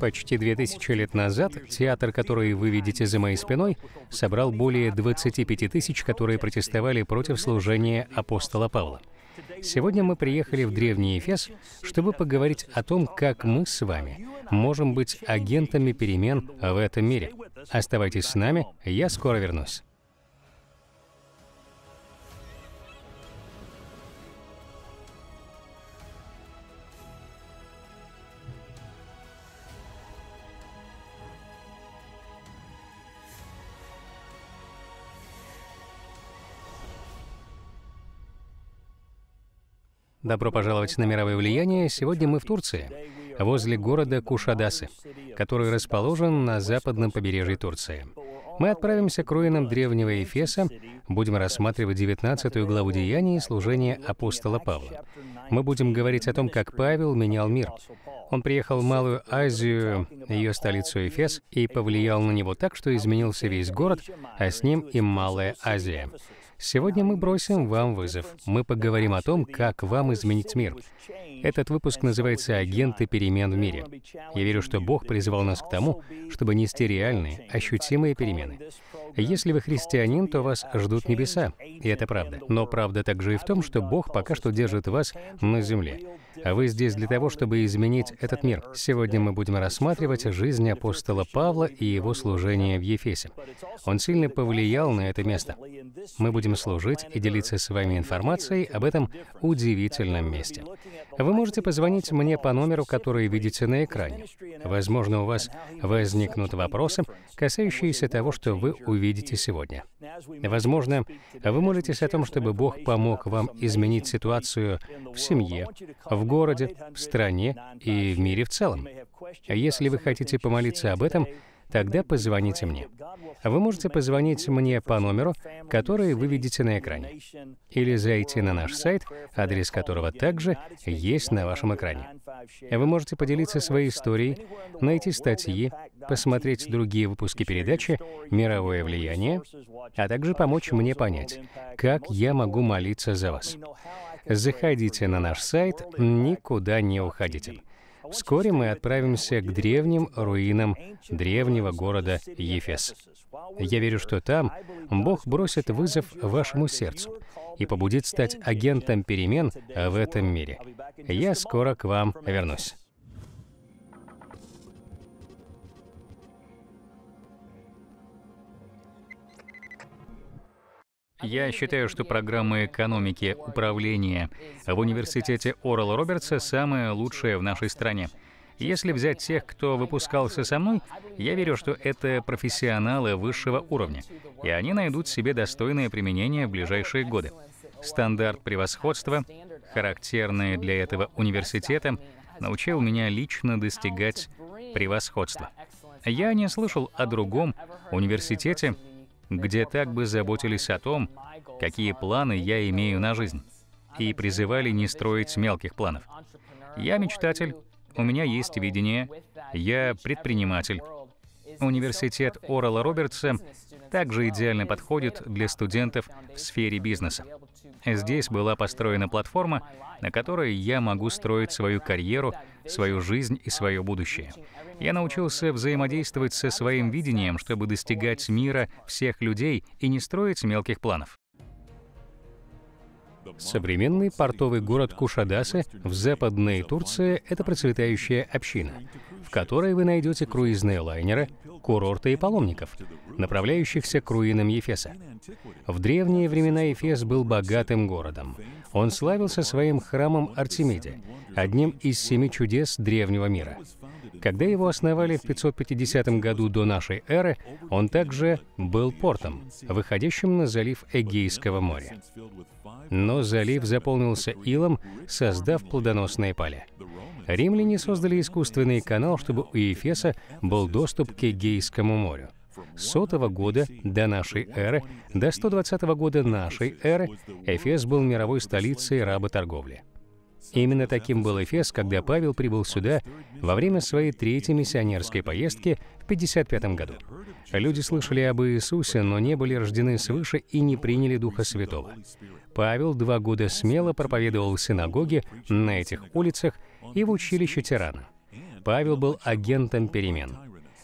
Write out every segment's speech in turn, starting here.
Почти 2000 лет назад театр, который вы видите за моей спиной, собрал более 25 тысяч, которые протестовали против служения апостола Павла. Сегодня мы приехали в Древний Эфес, чтобы поговорить о том, как мы с вами можем быть агентами перемен в этом мире. Оставайтесь с нами, я скоро вернусь. Добро пожаловать на мировое влияние. Сегодня мы в Турции, возле города Кушадасы, который расположен на западном побережье Турции. Мы отправимся к руинам древнего Ефеса, будем рассматривать 19 главу Деяний и служение апостола Павла. Мы будем говорить о том, как Павел менял мир. Он приехал в Малую Азию, ее столицу Эфес, и повлиял на него так, что изменился весь город, а с ним и Малая Азия. Сегодня мы бросим вам вызов. Мы поговорим о том, как вам изменить мир. Этот выпуск называется «Агенты перемен в мире». Я верю, что Бог призвал нас к тому, чтобы нести реальные, ощутимые перемены. Если вы христианин, то вас ждут небеса, и это правда. Но правда также и в том, что Бог пока что держит вас на земле а вы здесь для того, чтобы изменить этот мир. Сегодня мы будем рассматривать жизнь апостола Павла и его служение в Ефесе. Он сильно повлиял на это место. Мы будем служить и делиться с вами информацией об этом удивительном месте. Вы можете позвонить мне по номеру, который видите на экране. Возможно, у вас возникнут вопросы, касающиеся того, что вы увидите сегодня. Возможно, вы молитесь о том, чтобы Бог помог вам изменить ситуацию в семье, в городе, в стране и в мире в целом. Если вы хотите помолиться об этом, тогда позвоните мне. Вы можете позвонить мне по номеру, который вы видите на экране, или зайти на наш сайт, адрес которого также есть на вашем экране. Вы можете поделиться своей историей, найти статьи, посмотреть другие выпуски передачи «Мировое влияние», а также помочь мне понять, как я могу молиться за вас. Заходите на наш сайт, никуда не уходите. Вскоре мы отправимся к древним руинам древнего города Ефес. Я верю, что там Бог бросит вызов вашему сердцу и побудит стать агентом перемен в этом мире. Я скоро к вам вернусь. Я считаю, что программа экономики управления в университете Орел Робертса самая лучшая в нашей стране. Если взять тех, кто выпускался со мной, я верю, что это профессионалы высшего уровня, и они найдут себе достойное применение в ближайшие годы. Стандарт превосходства, характерный для этого университета, научил меня лично достигать превосходства. Я не слышал о другом университете, где так бы заботились о том, какие планы я имею на жизнь, и призывали не строить мелких планов. Я мечтатель, у меня есть видение, я предприниматель. Университет Орала Робертса также идеально подходит для студентов в сфере бизнеса. Здесь была построена платформа, на которой я могу строить свою карьеру, свою жизнь и свое будущее. Я научился взаимодействовать со своим видением, чтобы достигать мира всех людей и не строить мелких планов. Современный портовый город Кушадасы в западной Турции — это процветающая община, в которой вы найдете круизные лайнеры, курорты и паломников, направляющихся к руинам Ефеса. В древние времена Ефес был богатым городом. Он славился своим храмом Артемиде, одним из семи чудес древнего мира. Когда его основали в 550 году до нашей эры, он также был портом, выходящим на залив Эгейского моря но залив заполнился илом, создав плодоносные поля. Римляне создали искусственный канал, чтобы у Ефеса был доступ к Эгейскому морю. С 100 года до нашей эры до 120 года нашей эры Эфес был мировой столицей работорговли. Именно таким был Эфес, когда Павел прибыл сюда во время своей третьей миссионерской поездки в 55 году. Люди слышали об Иисусе, но не были рождены свыше и не приняли Духа Святого. Павел два года смело проповедовал в синагоге, на этих улицах и в училище Тирана. Павел был агентом перемен.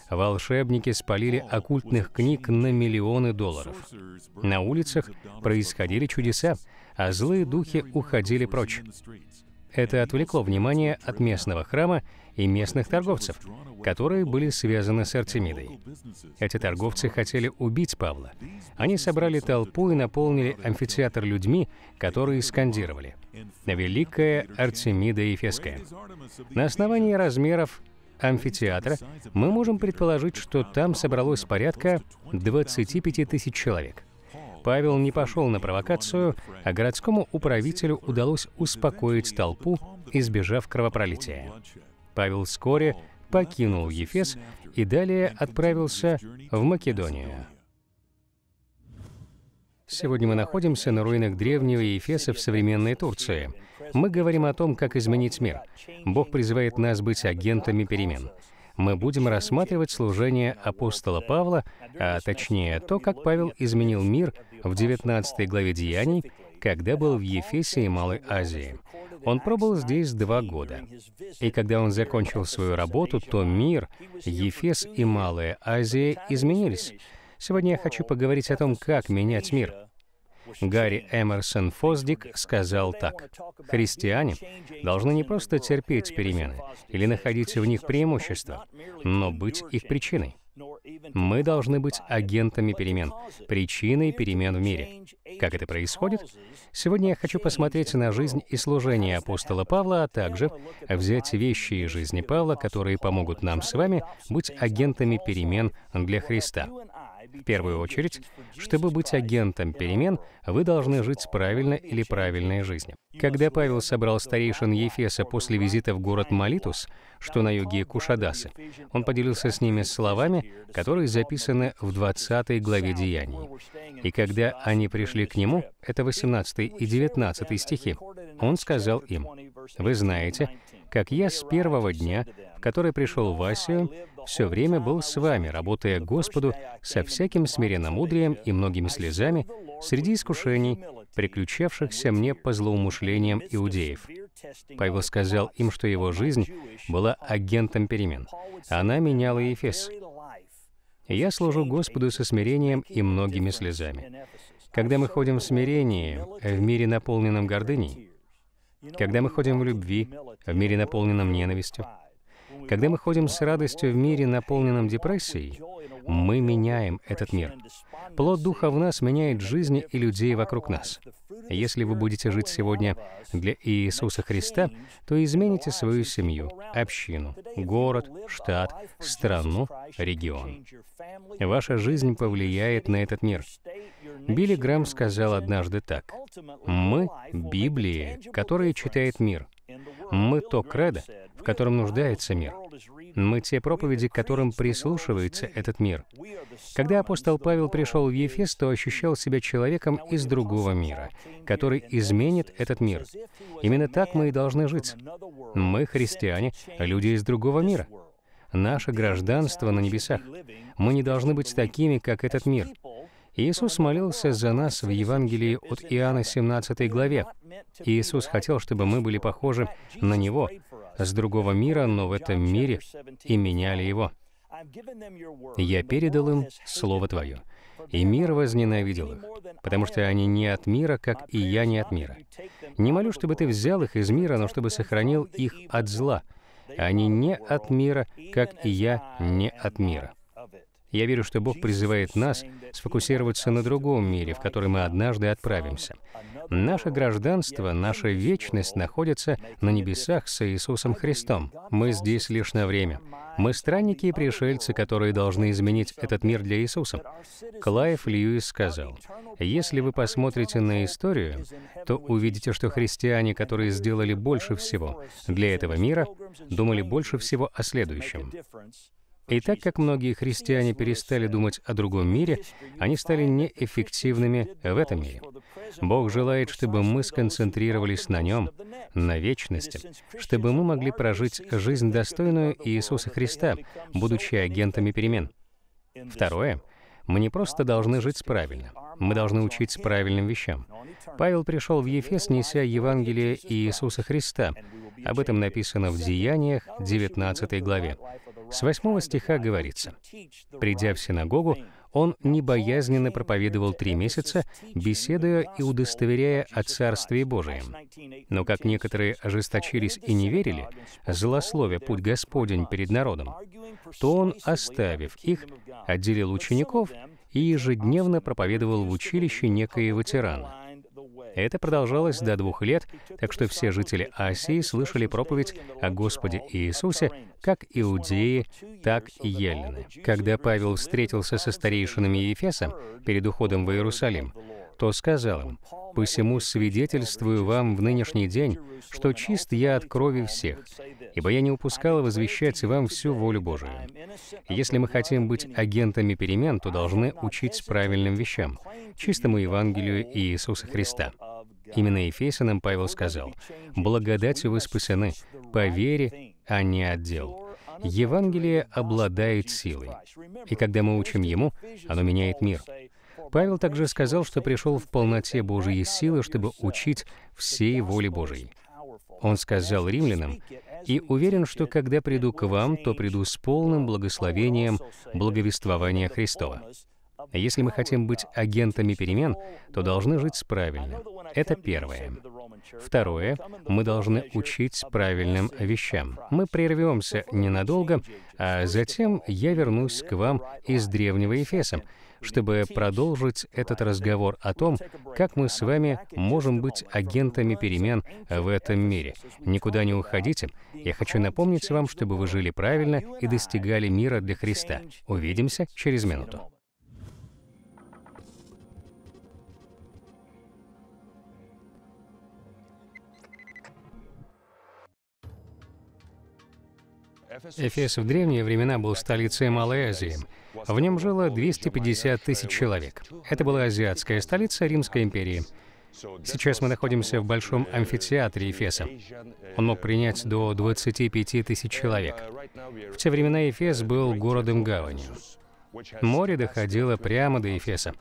Волшебники спалили оккультных книг на миллионы долларов. На улицах происходили чудеса, а злые духи уходили прочь. Это отвлекло внимание от местного храма и местных торговцев, которые были связаны с Артемидой. Эти торговцы хотели убить Павла. Они собрали толпу и наполнили амфитеатр людьми, которые скандировали «Великая Артемида Ефеская». На основании размеров амфитеатра мы можем предположить, что там собралось порядка 25 тысяч человек. Павел не пошел на провокацию, а городскому управителю удалось успокоить толпу, избежав кровопролития. Павел вскоре покинул Ефес и далее отправился в Македонию. Сегодня мы находимся на руинах древнего Ефеса в современной Турции. Мы говорим о том, как изменить мир. Бог призывает нас быть агентами перемен мы будем рассматривать служение апостола Павла, а точнее то, как Павел изменил мир в 19 главе Деяний, когда был в Ефесе и Малой Азии. Он пробыл здесь два года. И когда он закончил свою работу, то мир, Ефес и Малая Азия изменились. Сегодня я хочу поговорить о том, как менять мир — Гарри Эмерсон Фоздик сказал так. «Христиане должны не просто терпеть перемены или находить в них преимущества, но быть их причиной. Мы должны быть агентами перемен, причиной перемен в мире. Как это происходит? Сегодня я хочу посмотреть на жизнь и служение апостола Павла, а также взять вещи из жизни Павла, которые помогут нам с вами быть агентами перемен для Христа. В первую очередь, чтобы быть агентом перемен, вы должны жить правильно или правильной жизнью. Когда Павел собрал старейшин Ефеса после визита в город Малитус, что на юге Кушадасы, он поделился с ними словами, которые записаны в 20 главе Деяний. «И когда они пришли к нему, это 18 и 19 стихи, он сказал им, «Вы знаете, как я с первого дня который пришел в Асию, все время был с вами, работая Господу со всяким смиренномудрием и многими слезами среди искушений, приключавшихся мне по злоумышлениям иудеев. Павел сказал им, что его жизнь была агентом перемен. А она меняла Ефес. «Я служу Господу со смирением и многими слезами». Когда мы ходим в смирении, в мире, наполненном гордыней, когда мы ходим в любви, в мире, наполненном ненавистью, когда мы ходим с радостью в мире, наполненном депрессией, мы меняем этот мир. Плод Духа в нас меняет жизни и людей вокруг нас. Если вы будете жить сегодня для Иисуса Христа, то измените свою семью, общину, город, штат, страну, регион. Ваша жизнь повлияет на этот мир. Билли Грэм сказал однажды так. «Мы — Библии, которые читает мир. Мы — то кредо, в котором нуждается мир. Мы те проповеди, к которым прислушивается этот мир. Когда апостол Павел пришел в Ефес, то ощущал себя человеком из другого мира, который изменит этот мир. Именно так мы и должны жить. Мы, христиане, люди из другого мира. Наше гражданство на небесах. Мы не должны быть такими, как этот мир. Иисус молился за нас в Евангелии от Иоанна 17 главе. Иисус хотел, чтобы мы были похожи на Него, с другого мира, но в этом мире, и меняли Его. «Я передал им Слово Твое, и мир возненавидел их, потому что они не от мира, как и я не от мира. Не молю, чтобы Ты взял их из мира, но чтобы сохранил их от зла. Они не от мира, как и я не от мира». Я верю, что Бог призывает нас сфокусироваться на другом мире, в который мы однажды отправимся. Наше гражданство, наша вечность находится на небесах с Иисусом Христом. Мы здесь лишь на время. Мы странники и пришельцы, которые должны изменить этот мир для Иисуса. Клайв Льюис сказал, «Если вы посмотрите на историю, то увидите, что христиане, которые сделали больше всего для этого мира, думали больше всего о следующем. И так как многие христиане перестали думать о другом мире, они стали неэффективными в этом мире. Бог желает, чтобы мы сконцентрировались на Нем, на вечности, чтобы мы могли прожить жизнь достойную Иисуса Христа, будучи агентами перемен. Второе — мы не просто должны жить правильно, мы должны учить правильным вещам. Павел пришел в Ефес, неся Евангелие Иисуса Христа. Об этом написано в Деяниях, 19 главе. С 8 стиха говорится, «Придя в синагогу, он небоязненно проповедовал три месяца, беседуя и удостоверяя о Царстве Божием. Но как некоторые ожесточились и не верили, злословя путь Господень перед народом, то он, оставив их, отделил учеников и ежедневно проповедовал в училище некоего тирана. Это продолжалось до двух лет, так что все жители Асии слышали проповедь о Господе Иисусе как иудеи, так и елены. Когда Павел встретился со старейшинами Ефеса перед уходом в Иерусалим, то сказал им, «Посему свидетельствую вам в нынешний день, что чист я от крови всех, ибо я не упускал возвещать вам всю волю Божию». Если мы хотим быть агентами перемен, то должны учить правильным вещам, чистому Евангелию Иисуса Христа. Именно Ефесянам Павел сказал, «Благодатью вы спасены, по вере, а не отдел. Евангелие обладает силой. И когда мы учим ему, оно меняет мир. Павел также сказал, что пришел в полноте Божьей силы, чтобы учить всей воле Божьей. Он сказал римлянам, «И уверен, что когда приду к вам, то приду с полным благословением благовествования Христова». А если мы хотим быть агентами перемен, то должны жить правильно. Это первое. Второе, мы должны учить правильным вещам. Мы прервемся ненадолго, а затем я вернусь к вам из древнего Ефеса, чтобы продолжить этот разговор о том, как мы с вами можем быть агентами перемен в этом мире. Никуда не уходите. Я хочу напомнить вам, чтобы вы жили правильно и достигали мира для Христа. Увидимся через минуту. Эфес в древние времена был столицей Малой Азии. В нем жило 250 тысяч человек. Это была азиатская столица Римской империи. Сейчас мы находимся в большом амфитеатре Эфеса. Он мог принять до 25 тысяч человек. В те времена Эфес был городом-гаванью. Море доходило прямо до Эфеса.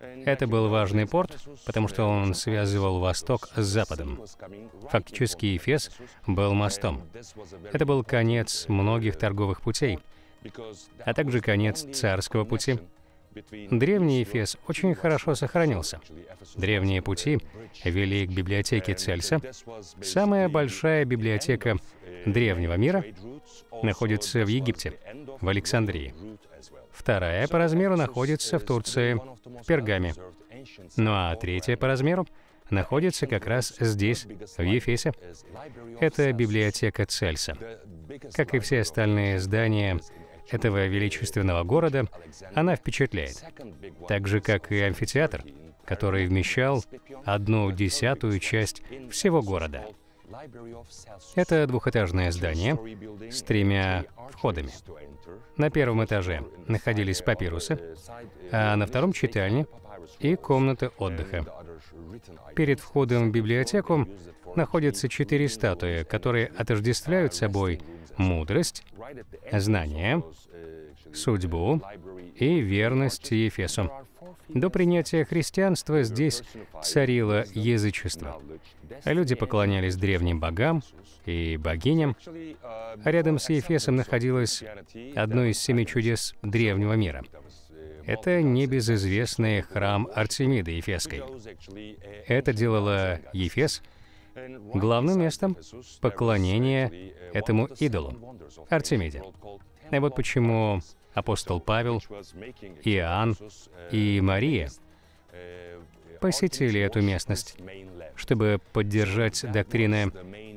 Это был важный порт, потому что он связывал Восток с Западом. Фактически Эфес был мостом. Это был конец многих торговых путей, а также конец царского пути. Древний Эфес очень хорошо сохранился. Древние пути вели к библиотеке Цельса. Самая большая библиотека древнего мира находится в Египте, в Александрии. Вторая по размеру находится в Турции, в Пергаме. Ну а третья по размеру находится как раз здесь, в Ефесе. Это библиотека Цельса. Как и все остальные здания этого величественного города, она впечатляет. Так же, как и амфитеатр, который вмещал одну десятую часть всего города. Это двухэтажное здание с тремя входами. На первом этаже находились папирусы, а на втором — читальня и комната отдыха. Перед входом в библиотеку находятся четыре статуи, которые отождествляют собой мудрость, знание, судьбу и верность Ефесу. До принятия христианства здесь царило язычество. Люди поклонялись древним богам и богиням. рядом с Ефесом находилось одно из семи чудес древнего мира — это небезызвестный храм Артемиды Ефесской. Это делало Ефес главным местом поклонения этому идолу, Артемиде. И вот почему апостол Павел, Иоанн и Мария посетили эту местность, чтобы поддержать доктрины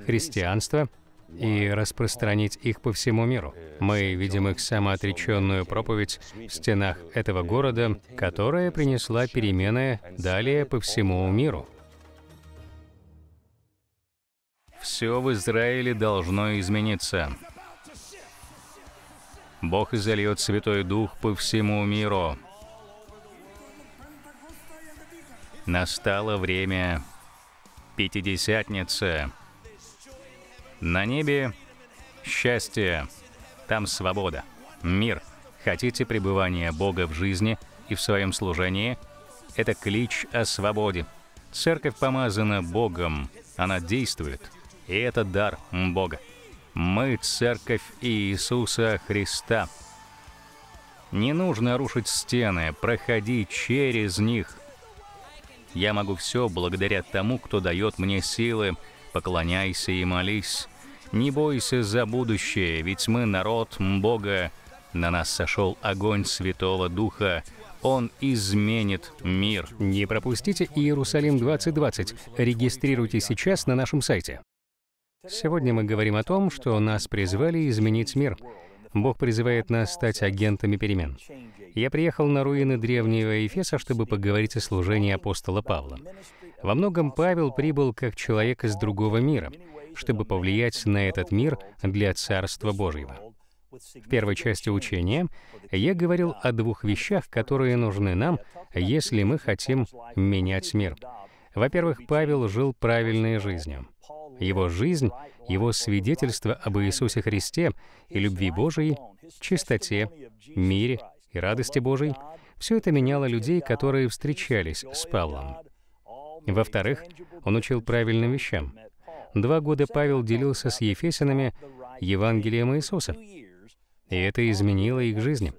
христианства – и распространить их по всему миру. Мы видим их самоотреченную проповедь в стенах этого города, которая принесла перемены далее по всему миру. Все в Израиле должно измениться. Бог изольет Святой Дух по всему миру. Настало время Пятидесятницы. На небе счастье, там свобода, мир. Хотите пребывания Бога в жизни и в своем служении? Это клич о свободе. Церковь помазана Богом, она действует, и это дар Бога. Мы — Церковь Иисуса Христа. Не нужно рушить стены, проходи через них. Я могу все благодаря тому, кто дает мне силы, поклоняйся и молись. Не бойся за будущее, ведь мы народ Бога. На нас сошел огонь Святого Духа, он изменит мир. Не пропустите Иерусалим 2020. Регистрируйтесь сейчас на нашем сайте. Сегодня мы говорим о том, что нас призвали изменить мир. Бог призывает нас стать агентами перемен. Я приехал на руины древнего Эфеса, чтобы поговорить о служении апостола Павла. Во многом Павел прибыл как человек из другого мира, чтобы повлиять на этот мир для Царства Божьего. В первой части учения я говорил о двух вещах, которые нужны нам, если мы хотим менять мир. Во-первых, Павел жил правильной жизнью. Его жизнь, его свидетельство об Иисусе Христе и любви Божией, чистоте, мире и радости Божией — все это меняло людей, которые встречались с Павлом. Во-вторых, он учил правильным вещам. Два года Павел делился с ефесянами Евангелием Иисуса, и это изменило их жизни.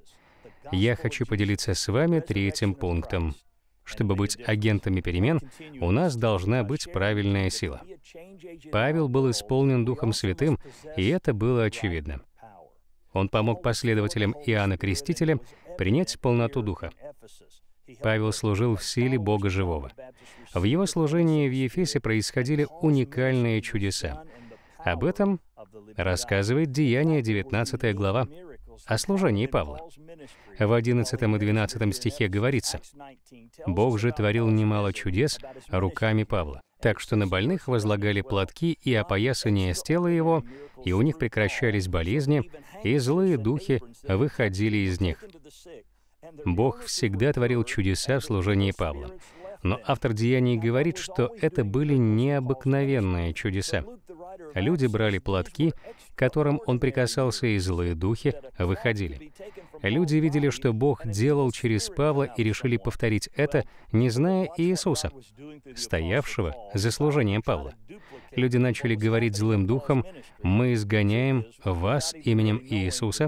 Я хочу поделиться с вами третьим пунктом. Чтобы быть агентами перемен, у нас должна быть правильная сила. Павел был исполнен Духом Святым, и это было очевидно. Он помог последователям Иоанна Крестителя принять полноту Духа. Павел служил в силе Бога Живого. В его служении в Ефесе происходили уникальные чудеса. Об этом рассказывает Деяние 19 глава о служении Павла. В 11 и 12 стихе говорится, «Бог же творил немало чудес руками Павла, так что на больных возлагали платки и опоясания с тела его, и у них прекращались болезни, и злые духи выходили из них». Бог всегда творил чудеса в служении Павла. Но автор Деяний говорит, что это были необыкновенные чудеса. Люди брали платки, к которым он прикасался, и злые духи выходили. Люди видели, что Бог делал через Павла и решили повторить это, не зная Иисуса, стоявшего за служением Павла. Люди начали говорить злым духом, «Мы изгоняем вас именем Иисуса,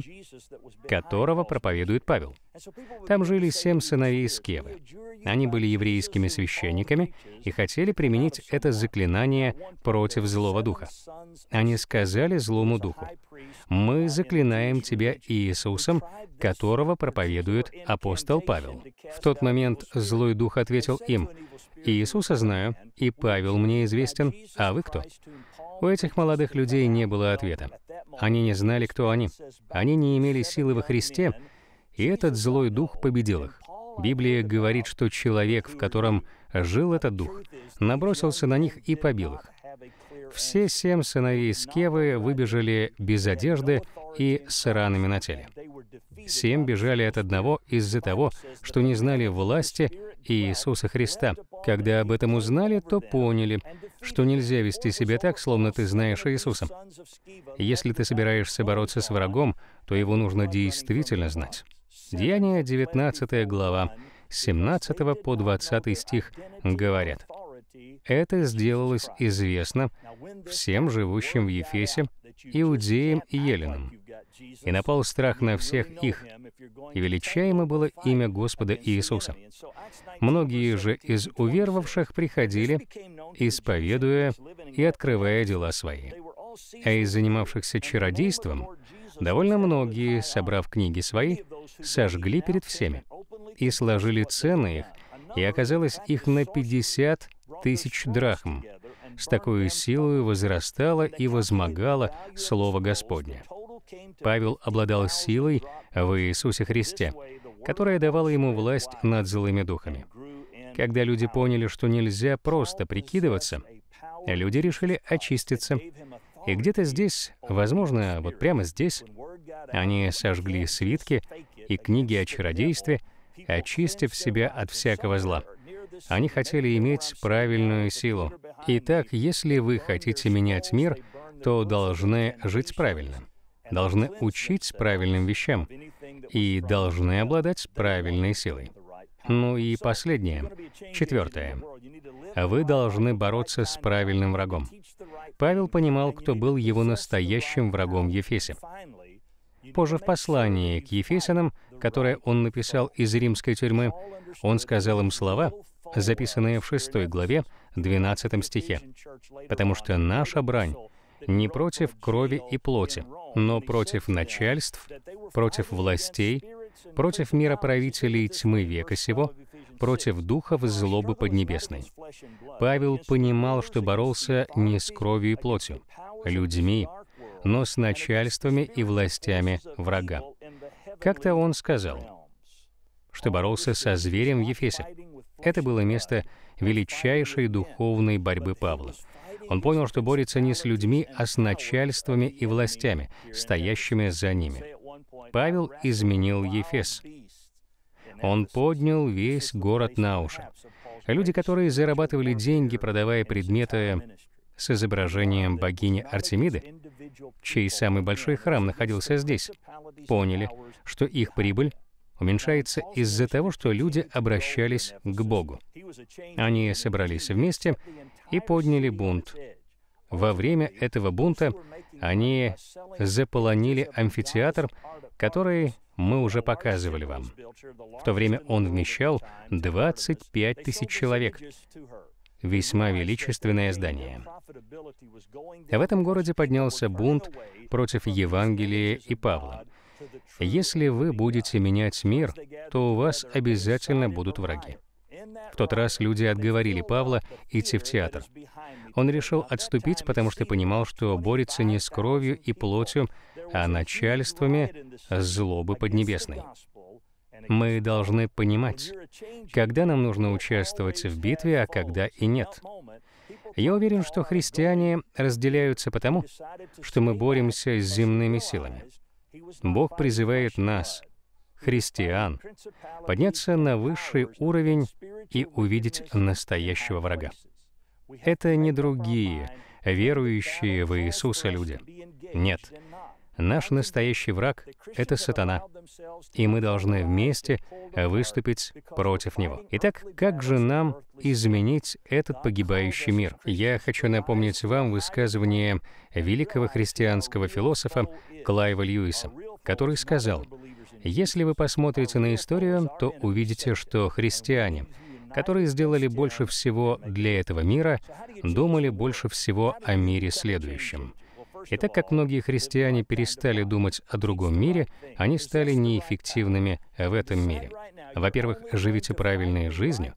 которого проповедует Павел». Там жили семь сыновей Скевы. Они были еврейскими священниками и хотели применить это заклинание против злого духа. Они сказали злому духу, «Мы заклинаем тебя Иисусом, которого проповедует апостол Павел». В тот момент злой дух ответил им, «Иисуса знаю, и Павел мне известен, а вы кто?» У этих молодых людей не было ответа. Они не знали, кто они. Они не имели силы во Христе, и этот злой дух победил их. Библия говорит, что человек, в котором жил этот дух, набросился на них и побил их. Все семь сыновей Скевы выбежали без одежды и с ранами на теле. Семь бежали от одного из-за того, что не знали власти Иисуса Христа. Когда об этом узнали, то поняли, что нельзя вести себя так, словно ты знаешь Иисуса. Если ты собираешься бороться с врагом, то его нужно действительно знать. Деяния 19 глава, 17 по 20 стих говорят, «Это сделалось известно всем живущим в Ефесе, иудеям и еленам, и напал страх на всех их, и величаемо было имя Господа Иисуса. Многие же из уверовавших приходили, исповедуя и открывая дела свои, а из занимавшихся чародейством — Довольно многие, собрав книги свои, сожгли перед всеми и сложили цены их, и оказалось их на 50 тысяч драхм. С такой силой возрастало и возмогало Слово Господне. Павел обладал силой в Иисусе Христе, которая давала ему власть над злыми духами. Когда люди поняли, что нельзя просто прикидываться, люди решили очиститься и где-то здесь, возможно, вот прямо здесь, они сожгли свитки и книги о чародействе, очистив себя от всякого зла. Они хотели иметь правильную силу. Итак, если вы хотите менять мир, то должны жить правильно, должны учить правильным вещам и должны обладать правильной силой. Ну и последнее, четвертое. Вы должны бороться с правильным врагом. Павел понимал, кто был его настоящим врагом Ефесе. Позже в послании к Ефесянам, которое он написал из римской тюрьмы, он сказал им слова, записанные в 6 главе, 12 стихе, «Потому что наша брань не против крови и плоти, но против начальств, против властей, против мироправителей тьмы века сего, против духов злобы поднебесной. Павел понимал, что боролся не с кровью и плотью, людьми, но с начальствами и властями врага. Как-то он сказал, что боролся со зверем в Ефесе. Это было место величайшей духовной борьбы Павла. Он понял, что борется не с людьми, а с начальствами и властями, стоящими за ними. Павел изменил Ефес. Он поднял весь город на уши. Люди, которые зарабатывали деньги, продавая предметы с изображением богини Артемиды, чей самый большой храм находился здесь, поняли, что их прибыль уменьшается из-за того, что люди обращались к Богу. Они собрались вместе и подняли бунт, во время этого бунта они заполонили амфитеатр, который мы уже показывали вам. В то время он вмещал 25 тысяч человек. Весьма величественное здание. А в этом городе поднялся бунт против Евангелия и Павла. Если вы будете менять мир, то у вас обязательно будут враги. В тот раз люди отговорили Павла идти в театр. Он решил отступить, потому что понимал, что борется не с кровью и плотью, а начальствами злобы поднебесной. Мы должны понимать, когда нам нужно участвовать в битве, а когда и нет. Я уверен, что христиане разделяются потому, что мы боремся с земными силами. Бог призывает нас христиан, подняться на высший уровень и увидеть настоящего врага. Это не другие, верующие в Иисуса люди. Нет. Наш настоящий враг — это сатана, и мы должны вместе выступить против него. Итак, как же нам изменить этот погибающий мир? Я хочу напомнить вам высказывание великого христианского философа Клайва Льюиса, который сказал, если вы посмотрите на историю, то увидите, что христиане, которые сделали больше всего для этого мира, думали больше всего о мире следующем. И так как многие христиане перестали думать о другом мире, они стали неэффективными в этом мире. Во-первых, живите правильной жизнью,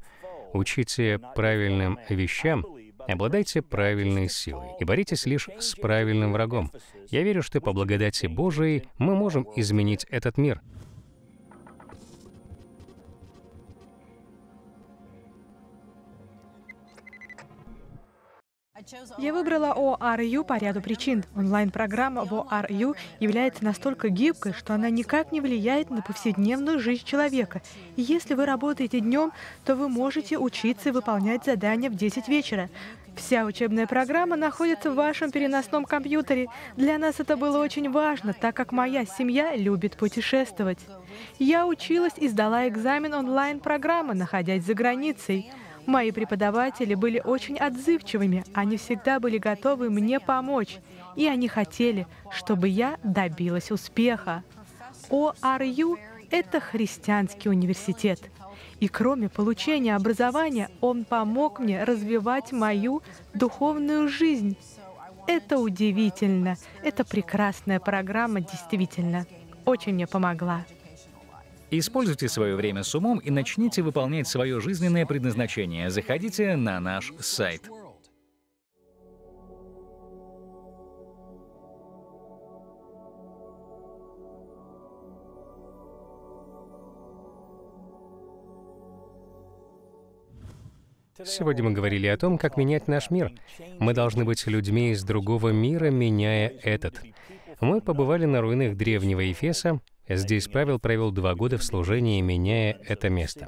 учите правильным вещам, Обладайте правильной силой и боритесь лишь с правильным врагом. Я верю, что по благодати Божией мы можем изменить этот мир. Я выбрала ORU по ряду причин. Онлайн-программа в ORU является настолько гибкой, что она никак не влияет на повседневную жизнь человека. И если вы работаете днем, то вы можете учиться и выполнять задания в 10 вечера. Вся учебная программа находится в вашем переносном компьютере. Для нас это было очень важно, так как моя семья любит путешествовать. Я училась и сдала экзамен онлайн-программы, находясь за границей. Мои преподаватели были очень отзывчивыми, они всегда были готовы мне помочь, и они хотели, чтобы я добилась успеха. ОРЮ — это христианский университет. И кроме получения образования, он помог мне развивать мою духовную жизнь. Это удивительно. Это прекрасная программа, действительно. Очень мне помогла. Используйте свое время с умом и начните выполнять свое жизненное предназначение. Заходите на наш сайт. Сегодня мы говорили о том, как менять наш мир. Мы должны быть людьми из другого мира, меняя этот мы побывали на руинах древнего Ефеса. Здесь Павел провел два года в служении, меняя это место.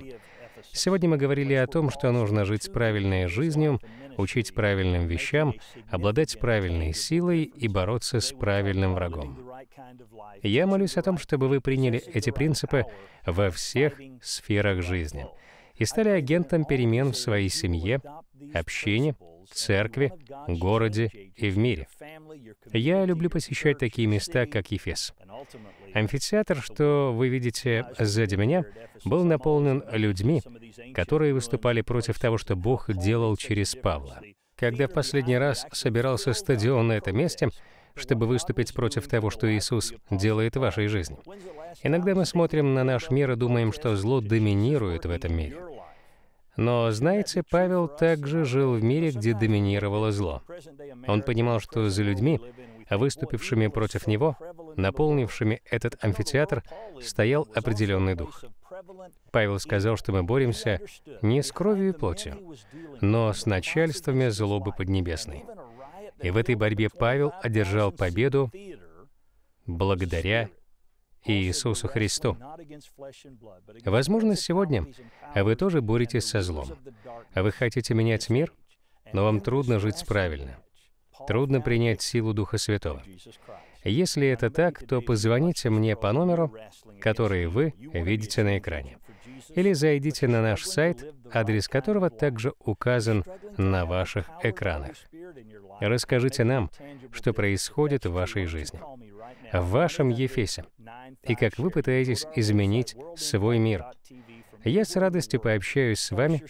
Сегодня мы говорили о том, что нужно жить правильной жизнью, учить правильным вещам, обладать правильной силой и бороться с правильным врагом. Я молюсь о том, чтобы вы приняли эти принципы во всех сферах жизни и стали агентом перемен в своей семье, общине, церкви, городе и в мире. Я люблю посещать такие места, как Ефес. Амфитеатр, что вы видите сзади меня, был наполнен людьми, которые выступали против того, что Бог делал через Павла. Когда в последний раз собирался стадион на этом месте, чтобы выступить против того, что Иисус делает в вашей жизни. Иногда мы смотрим на наш мир и думаем, что зло доминирует в этом мире. Но, знаете, Павел также жил в мире, где доминировало зло. Он понимал, что за людьми, выступившими против него, наполнившими этот амфитеатр, стоял определенный дух. Павел сказал, что мы боремся не с кровью и плотью, но с начальствами злобы поднебесной. И в этой борьбе Павел одержал победу благодаря и Иисусу Христу. Возможно, сегодня а вы тоже боретесь со злом. А вы хотите менять мир, но вам трудно жить правильно. Трудно принять силу Духа Святого. Если это так, то позвоните мне по номеру, который вы видите на экране. Или зайдите на наш сайт, адрес которого также указан на ваших экранах. Расскажите нам, что происходит в вашей жизни в вашем Ефесе, и как вы пытаетесь изменить свой мир. Я с радостью пообщаюсь с вами.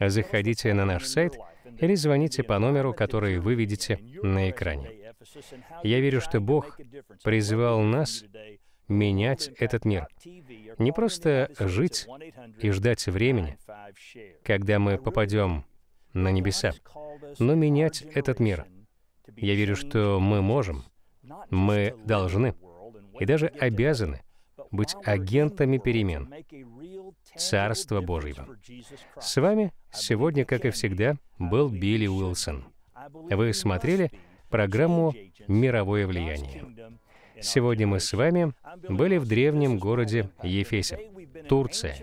Заходите на наш сайт или звоните по номеру, который вы видите на экране. Я верю, что Бог призвал нас менять этот мир. Не просто жить и ждать времени, когда мы попадем на небеса, но менять этот мир. Я верю, что мы можем — мы должны и даже обязаны быть агентами перемен Царства Божьего. С вами сегодня, как и всегда, был Билли Уилсон. Вы смотрели программу «Мировое влияние». Сегодня мы с вами были в древнем городе Ефесе, Турция,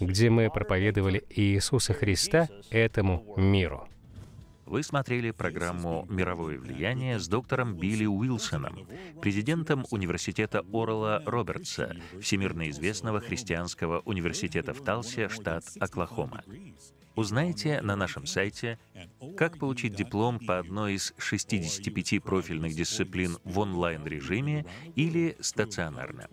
где мы проповедовали Иисуса Христа этому миру. Вы смотрели программу «Мировое влияние» с доктором Билли Уилсоном, президентом университета Орла Робертса, всемирно известного христианского университета в Талсе, штат Оклахома. Узнайте на нашем сайте, как получить диплом по одной из 65 профильных дисциплин в онлайн-режиме или стационарно.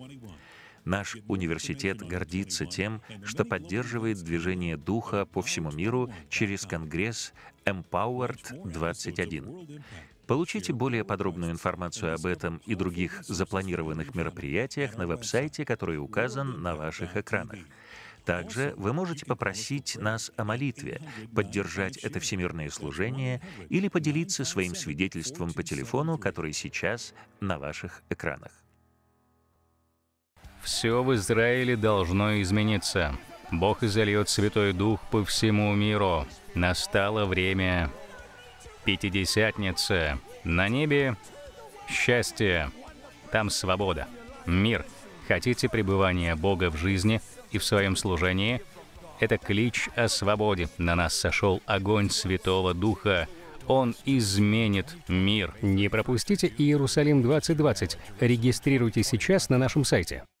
Наш университет гордится тем, что поддерживает движение духа по всему миру через Конгресс Empowered 21. Получите более подробную информацию об этом и других запланированных мероприятиях на веб-сайте, который указан на ваших экранах. Также вы можете попросить нас о молитве, поддержать это всемирное служение или поделиться своим свидетельством по телефону, который сейчас на ваших экранах все в Израиле должно измениться. Бог изольет Святой Дух по всему миру. Настало время Пятидесятницы. На небе счастье, там свобода, мир. Хотите пребывания Бога в жизни и в своем служении? Это клич о свободе. На нас сошел огонь Святого Духа. Он изменит мир. Не пропустите Иерусалим 2020. Регистрируйтесь сейчас на нашем сайте.